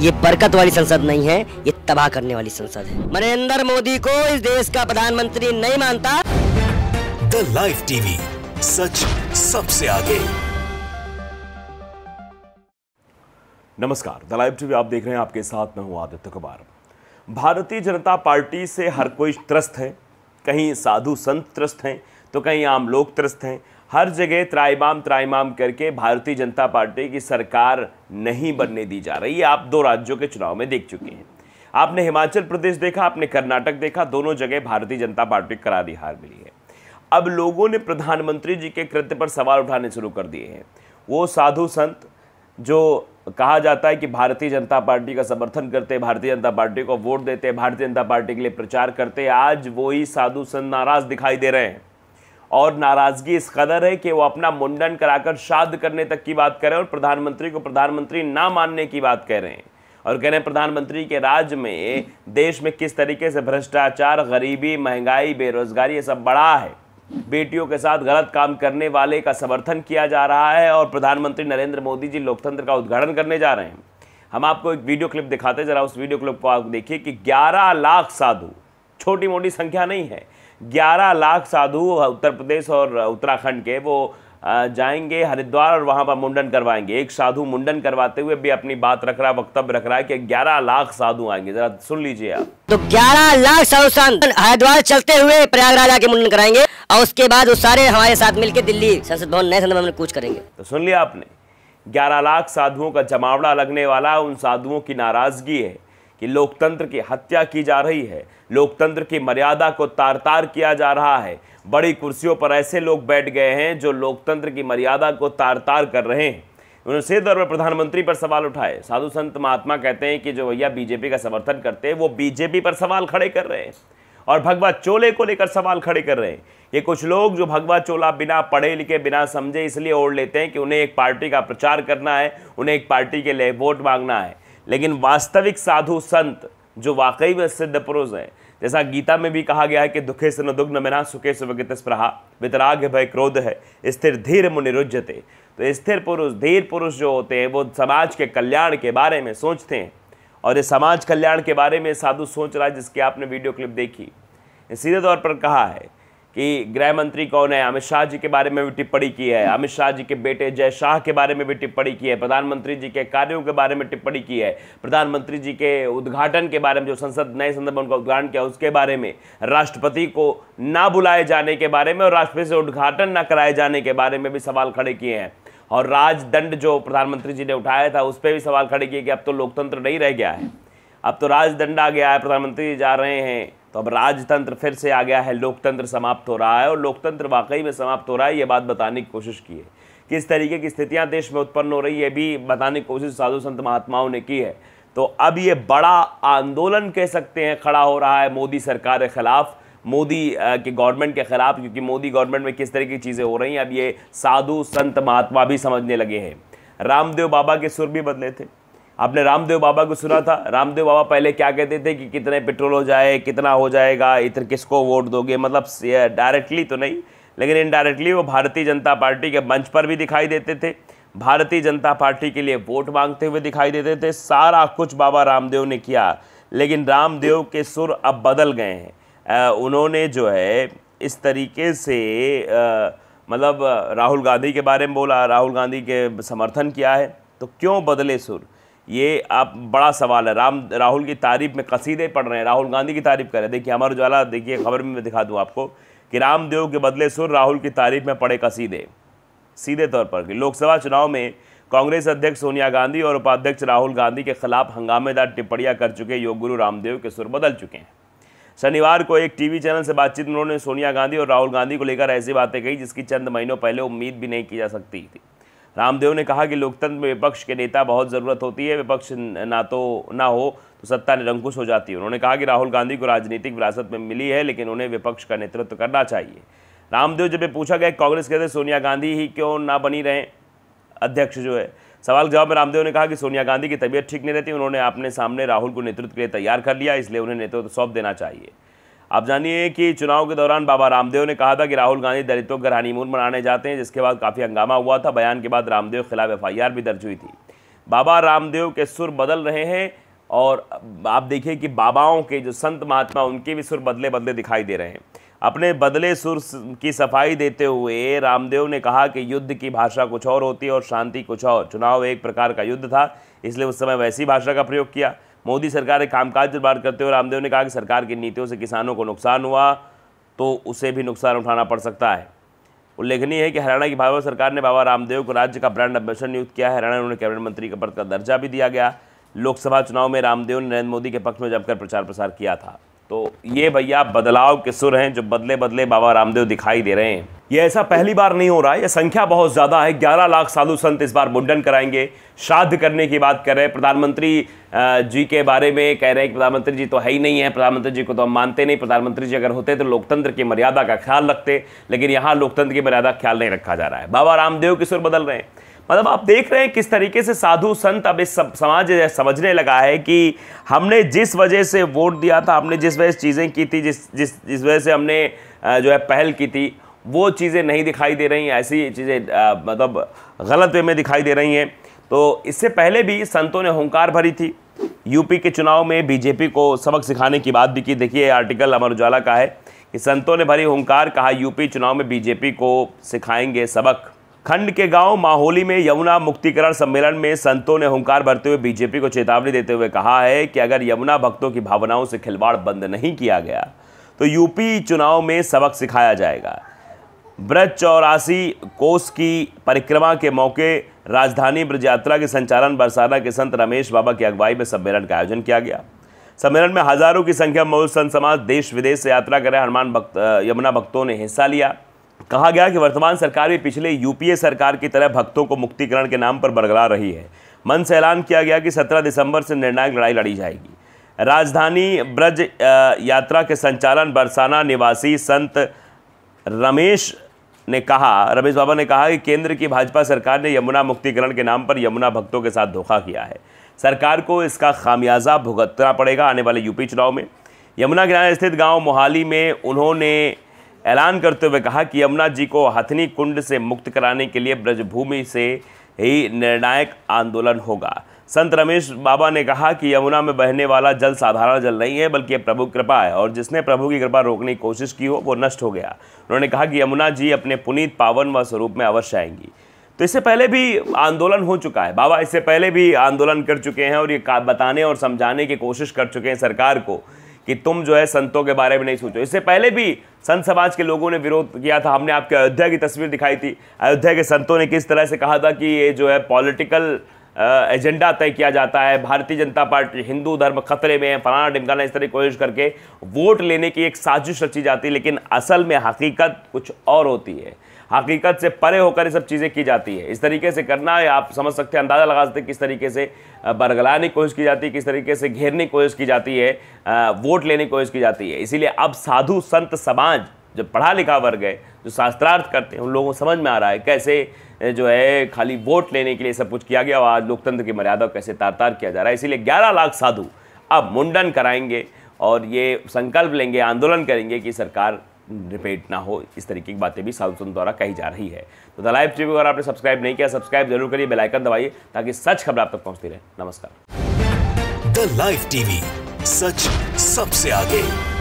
ये बरकत वाली संसद नहीं है ये तबाह करने वाली संसद है नरेंद्र मोदी को इस देश का प्रधानमंत्री नहीं मानता द लाइफ टीवी सच सबसे आगे नमस्कार द लाइव टीवी आप देख रहे हैं आपके साथ मैं हूं आदित्य कुमार भारतीय जनता पार्टी से हर कोई त्रस्त है कहीं साधु संत त्रस्त हैं तो कहीं आम लोग त्रस्त हैं हर जगह त्राईमाम त्राईमाम करके भारतीय जनता पार्टी की सरकार नहीं बनने दी जा रही है आप दो राज्यों के चुनाव में देख चुके हैं आपने हिमाचल प्रदेश देखा आपने कर्नाटक देखा दोनों जगह भारतीय जनता पार्टी करारी हार मिली है अब लोगों ने प्रधानमंत्री जी के कृत्य पर सवाल उठाने शुरू कर दिए हैं वो साधु संत जो कहा जाता है कि भारतीय जनता पार्टी का समर्थन करते हैं भारतीय जनता पार्टी को वोट देते हैं भारतीय जनता पार्टी के लिए प्रचार करते हैं आज वही साधु संत नाराज दिखाई दे रहे हैं और नाराज़गी इस कदर है कि वो अपना मुंडन कराकर शाद करने तक की बात करें और प्रधानमंत्री को प्रधानमंत्री ना मानने की बात कह रहे हैं और कह रहे हैं प्रधानमंत्री के राज में देश में किस तरीके से भ्रष्टाचार गरीबी महंगाई बेरोजगारी ये सब बड़ा है बेटियों के साथ गलत काम करने वाले का समर्थन किया जा रहा है और प्रधानमंत्री नरेंद्र मोदी जी लोकतंत्र का उद्घाटन करने जा रहे हैं हम आपको एक वीडियो क्लिप दिखाते हैं जरा उस वीडियो क्लिप को आप देखिए कि 11 लाख साधु छोटी मोटी संख्या नहीं है 11 लाख साधु उत्तर प्रदेश और उत्तराखंड के वो जाएंगे हरिद्वार और वहाँ पर मुंडन करवाएंगे एक साधु मुंडन करवाते हुए भी अपनी बात रख रहा है वक्तव्य रख रहा है कि 11 लाख साधु आएंगे जरा सुन लीजिए आप तो 11 लाख साधु संत हरिद्वार चलते हुए प्रयागराज आके मुंडन कराएंगे और उसके बाद वो सारे हमारे साथ मिलकर दिल्ली संसद भवन नए संसद में कूच करेंगे तो सुन लिया आपने ग्यारह लाख साधुओं का जमावड़ा लगने वाला उन साधुओं की नाराजगी है कि लोकतंत्र की हत्या की जा रही है लोकतंत्र की मर्यादा को तार तार किया जा रहा है बड़ी कुर्सियों पर ऐसे लोग बैठ गए हैं जो लोकतंत्र की मर्यादा को तार तार कर रहे हैं उन्होंने सीधे तौर पर प्रधानमंत्री पर सवाल उठाए साधु संत महात्मा कहते हैं कि जो भैया बीजेपी का समर्थन करते हैं वो बीजेपी पर सवाल खड़े कर रहे हैं और भगवा चोले को लेकर सवाल खड़े कर रहे हैं ये कुछ लोग जो भगवा चोला बिना पढ़े लिखे बिना समझे इसलिए ओढ़ लेते हैं कि उन्हें एक पार्टी का प्रचार करना है उन्हें एक पार्टी के लिए वोट मांगना है लेकिन वास्तविक साधु संत जो वाकई में सिद्ध पुरुष हैं जैसा गीता में भी कहा गया है कि दुखे से न दुग्न मेरा सुखे से वगित स्प्रहा वितराग भय क्रोध है स्थिर धीर मुनिरुजते तो स्थिर पुरुष धीर पुरुष जो होते हैं वो समाज के कल्याण के बारे में सोचते हैं और ये समाज कल्याण के बारे में साधु सोच रहा है जिसकी आपने वीडियो क्लिप देखी सीधे तौर पर कहा है कि गृह मंत्री कौन है अमित शाह जी के बारे में भी टिप्पणी की है अमित शाह जी के बेटे जय शाह के बारे में भी टिप्पणी की है प्रधानमंत्री जी के कार्यों के बारे में टिप्पणी की है प्रधानमंत्री जी के उद्घाटन के बारे में जो संसद नए संसद में उनका उद्घाटन किया उसके बारे में राष्ट्रपति को ना बुलाए जाने के बारे में और राष्ट्रपति से उद्घाटन न कराए जाने के बारे में भी सवाल खड़े किए हैं और राजदंड जो प्रधानमंत्री जी ने उठाया था उस पर भी सवाल खड़े किए कि अब तो लोकतंत्र नहीं रह गया है अब तो राजदंड आ गया है प्रधानमंत्री जी जा रहे हैं तो अब राजतंत्र फिर से आ गया है लोकतंत्र समाप्त हो रहा है और लोकतंत्र वाकई में समाप्त हो रहा है ये बात बताने की कोशिश की है किस तरीके की स्थितियां देश में उत्पन्न हो रही है भी बताने की कोशिश साधु संत महात्माओं ने की है तो अब ये बड़ा आंदोलन कह सकते हैं खड़ा हो रहा है मोदी सरकार के ख़िलाफ़ मोदी के गवर्नमेंट के ख़िलाफ़ क्योंकि मोदी गवर्नमेंट में किस तरह की चीज़ें हो रही हैं अब ये साधु संत महात्मा भी समझने लगे हैं रामदेव बाबा के सुर भी बदले थे आपने रामदेव बाबा को सुना था रामदेव बाबा पहले क्या कहते थे कि कितने पेट्रोल हो जाए कितना हो जाएगा इधर किसको वोट दोगे मतलब डायरेक्टली तो नहीं लेकिन इनडायरेक्टली वो भारतीय जनता पार्टी के मंच पर भी दिखाई देते थे भारतीय जनता पार्टी के लिए वोट मांगते हुए दिखाई देते थे सारा कुछ बाबा रामदेव ने किया लेकिन रामदेव के सुर अब बदल गए हैं उन्होंने जो है इस तरीके से मतलब राहुल गांधी के बारे में बोला राहुल गांधी के समर्थन किया है तो क्यों बदले सुर ये आप बड़ा सवाल है राम राहुल की तारीफ में कसीदे पढ़ रहे हैं राहुल गांधी की तारीफ कर रहे हैं देखिए अमर उजाला देखिए खबर में मैं दिखा दूँ आपको कि रामदेव के बदले सुर राहुल की तारीफ में पढ़े कसीदे सीधे तौर पर कि लोकसभा चुनाव में कांग्रेस अध्यक्ष सोनिया गांधी और उपाध्यक्ष राहुल गांधी के खिलाफ हंगामेदार टिप्पणियां कर चुके योग गुरु रामदेव के सुर बदल चुके हैं शनिवार को एक टीवी चैनल से बातचीत में उन्होंने सोनिया गांधी और राहुल गांधी को लेकर ऐसी बातें कही जिसकी चंद महीनों पहले उम्मीद भी नहीं की जा सकती थी रामदेव ने कहा कि लोकतंत्र में विपक्ष के नेता बहुत ज़रूरत होती है विपक्ष ना तो ना हो तो सत्ता निरंकुश हो जाती है उन्होंने कहा कि राहुल गांधी को राजनीतिक विरासत में मिली है लेकिन उन्हें विपक्ष का नेतृत्व करना चाहिए रामदेव जब ये पूछा गया कांग्रेस के सोनिया गांधी ही क्यों ना बनी रहे अध्यक्ष जो है सवाल जवाब में रामदेव ने कहा कि सोनिया गांधी की तबीयत ठीक नहीं रहती उन्होंने अपने सामने राहुल को नेतृत्व के लिए तैयार कर लिया इसलिए उन्हें नेतृत्व सौंप देना चाहिए आप जानिए कि चुनाव के दौरान बाबा रामदेव ने कहा था कि राहुल गांधी दलितों का हनीमून मनाने जाते हैं जिसके बाद काफ़ी हंगामा हुआ था बयान के बाद रामदेव के खिलाफ एफ भी दर्ज हुई थी बाबा रामदेव के सुर बदल रहे हैं और आप देखिए कि बाबाओं के जो संत महात्मा उनके भी सुर बदले बदले दिखाई दे रहे हैं अपने बदले सुर की सफाई देते हुए रामदेव ने कहा कि युद्ध की भाषा कुछ और होती है और शांति कुछ और चुनाव एक प्रकार का युद्ध था इसलिए उस समय वैसी भाषा का प्रयोग किया मोदी सरकार के कामकाज पर बात करते हुए रामदेव ने कहा कि सरकार की नीतियों से किसानों को नुकसान हुआ तो उसे भी नुकसान उठाना पड़ सकता है उल्लेखनीय है कि हरियाणा की भाजपा सरकार ने बाबा रामदेव को राज्य का ब्रांड एम्बेसडर नियुक्त किया है हरियाणा उन्हें कैबिनेट मंत्री का पद का दर्जा भी दिया गया लोकसभा चुनाव में रामदेव ने नरेंद्र मोदी के पक्ष में जमकर प्रचार प्रसार किया था तो ये भैया बदलाव के सुर हैं जो बदले बदले बाबा रामदेव दिखाई दे रहे हैं यह ऐसा पहली बार नहीं हो रहा है यह संख्या बहुत ज़्यादा है 11 लाख साधु संत इस बार मुंडन कराएंगे श्राद्ध करने की बात कर रहे हैं प्रधानमंत्री जी के बारे में कह रहे हैं कि प्रधानमंत्री जी तो है ही नहीं है प्रधानमंत्री जी को तो हम मानते नहीं प्रधानमंत्री जी अगर होते तो लोकतंत्र की मर्यादा का ख्याल रखते लेकिन यहाँ लोकतंत्र की मर्यादा ख्याल नहीं रखा जा रहा है बाबा रामदेव की सुर बदल रहे हैं मतलब आप देख रहे हैं किस तरीके से साधु संत अब इस समाज समझने लगा है कि हमने जिस वजह से वोट दिया था हमने जिस वजह से चीज़ें की थी जिस जिस जिस वजह से हमने जो है पहल की थी वो चीज़ें नहीं दिखाई दे रही हैं ऐसी चीज़ें मतलब गलत वे में दिखाई दे रही हैं तो इससे पहले भी संतों ने हंकार भरी थी यूपी के चुनाव में बीजेपी को सबक सिखाने की बात भी की देखिए आर्टिकल अमर उजाला का है कि संतों ने भरी हंकार कहा यूपी चुनाव में बीजेपी को सिखाएंगे सबक खंड के गांव माहौली में यमुना मुक्तिकरण सम्मेलन में संतों ने हंकार भरते हुए बीजेपी को चेतावनी देते हुए कहा है कि अगर यमुना भक्तों की भावनाओं से खिलवाड़ बंद नहीं किया गया तो यूपी चुनाव में सबक सिखाया जाएगा ब्रज चौरासी कोस की परिक्रमा के मौके राजधानी ब्रज यात्रा के संचालन बरसाना के संत रमेश बाबा की अगुवाई में सम्मेलन का आयोजन किया गया सम्मेलन में हजारों की संख्या में मौजूद संत समाज देश विदेश से यात्रा कर रहे हनुमान भक्त यमुना भक्तों ने हिस्सा लिया कहा गया कि वर्तमान सरकार भी पिछले यूपीए सरकार की तरह भक्तों को मुक्तिकरण के नाम पर बरगला रही है मन से ऐलान किया गया कि 17 दिसंबर से निर्णायक लड़ाई लड़ी जाएगी राजधानी ब्रज यात्रा के संचालन बरसाना निवासी संत रमेश ने कहा रमेश बाबा ने कहा कि केंद्र की भाजपा सरकार ने यमुना मुक्तिकरण के नाम पर यमुना भक्तों के साथ धोखा किया है सरकार को इसका खामियाजा भुगतना पड़ेगा आने वाले यूपी चुनाव में यमुना किनारे स्थित गांव मोहाली में उन्होंने ऐलान करते हुए कहा कि यमुना जी को हथनी कुंड से मुक्त कराने के लिए ब्रजभूमि से ही निर्णायक आंदोलन होगा संत रमेश बाबा ने कहा कि यमुना में बहने वाला जल साधारण जल नहीं है बल्कि प्रभु कृपा है और जिसने प्रभु की कृपा रोकने की कोशिश की हो वो नष्ट हो गया उन्होंने कहा कि यमुना जी अपने पुनीत पावन व स्वरूप में अवश्य आएंगी तो इससे पहले भी आंदोलन हो चुका है बाबा इससे पहले भी आंदोलन कर चुके हैं और ये बताने और समझाने की कोशिश कर चुके हैं सरकार को कि तुम जो है संतों के बारे में नहीं सोचो इससे पहले भी संत समाज के लोगों ने विरोध किया था हमने आपके अयोध्या की तस्वीर दिखाई थी अयोध्या के संतों ने किस तरह से कहा था कि ये जो है पॉलिटिकल एजेंडा तय किया जाता है भारतीय जनता पार्टी हिंदू धर्म खतरे में है फलाना ढिमकाना इस तरह की कोशिश करके वोट लेने की एक साजिश रची जाती है लेकिन असल में हकीकत कुछ और होती है हकीकत से परे होकर ये सब चीज़ें की जाती है इस तरीके से करना है आप समझ सकते हैं अंदाज़ा लगा सकते हैं किस तरीके से बरगलाने की कोशिश की जाती है किस तरीके से घेरने की कोशिश की जाती है वोट लेने की कोशिश की जाती है इसीलिए अब साधु संत समाज जो पढ़ा लिखा वर्ग है जो शास्त्रार्थ करते हैं उन लोगों को समझ में आ रहा है कैसे जो है खाली वोट लेने के लिए सब कुछ किया गया और आज लोकतंत्र की मर्यादा कैसे तार तार किया जा रहा है इसीलिए ग्यारह लाख साधु अब मुंडन कराएंगे और ये संकल्प लेंगे आंदोलन करेंगे कि सरकार रिपेट ना हो इस तरीके की बातें भी साधुसंत द्वारा कही जा रही है तो द लाइव टीवी अगर आपने सब्सक्राइब नहीं किया सब्सक्राइब जरूर करिए बेलाइकन दबाइए ताकि सच खबर आप तक पहुंचती रहे नमस्कार द लाइव टीवी सच सबसे आगे